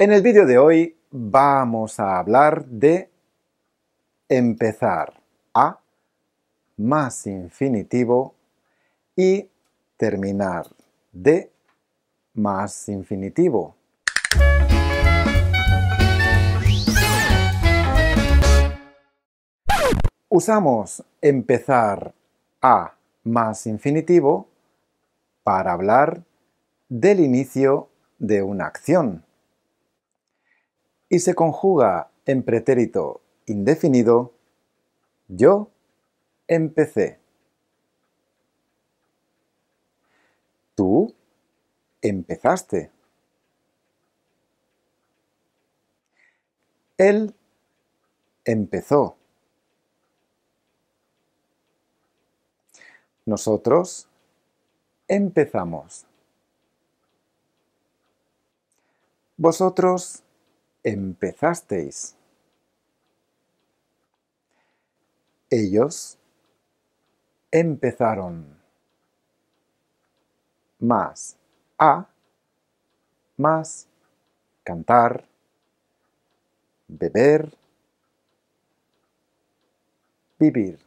En el vídeo de hoy vamos a hablar de empezar a más infinitivo y terminar de más infinitivo. Usamos empezar a más infinitivo para hablar del inicio de una acción y se conjuga en pretérito indefinido, yo empecé. Tú empezaste. Él empezó. Nosotros empezamos. Vosotros empezasteis. Ellos empezaron. Más a, más cantar, beber, vivir.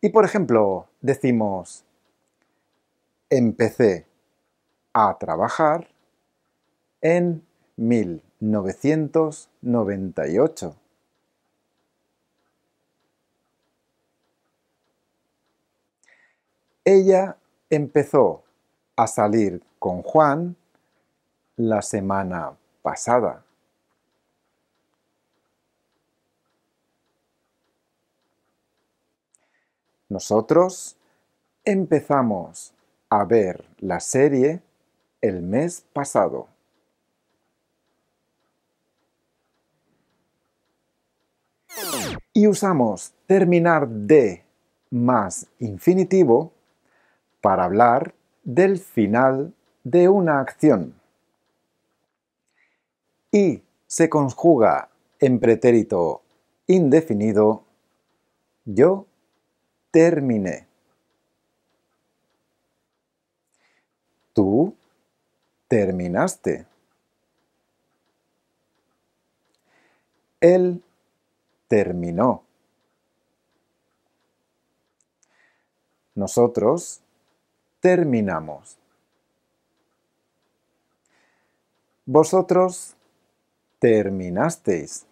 Y por ejemplo, decimos, empecé a trabajar en 1998. Ella empezó a salir con Juan la semana pasada. Nosotros empezamos a ver la serie el mes pasado. Y usamos terminar de más infinitivo para hablar del final de una acción. Y se conjuga en pretérito indefinido yo terminé. Tú terminaste. Él terminó. Nosotros terminamos. Vosotros terminasteis.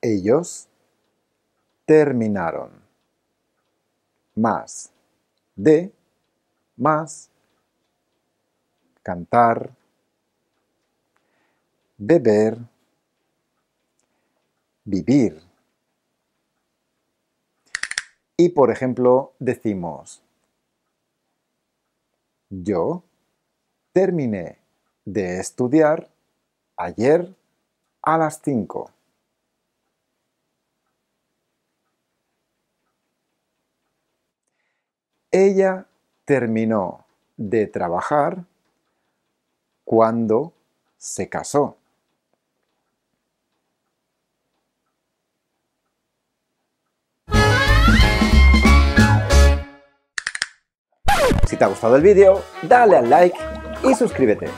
Ellos terminaron. Más. De. Más. Cantar. Beber vivir. Y por ejemplo decimos, yo terminé de estudiar ayer a las 5. Ella terminó de trabajar cuando se casó. Si te ha gustado el vídeo, dale al like y suscríbete.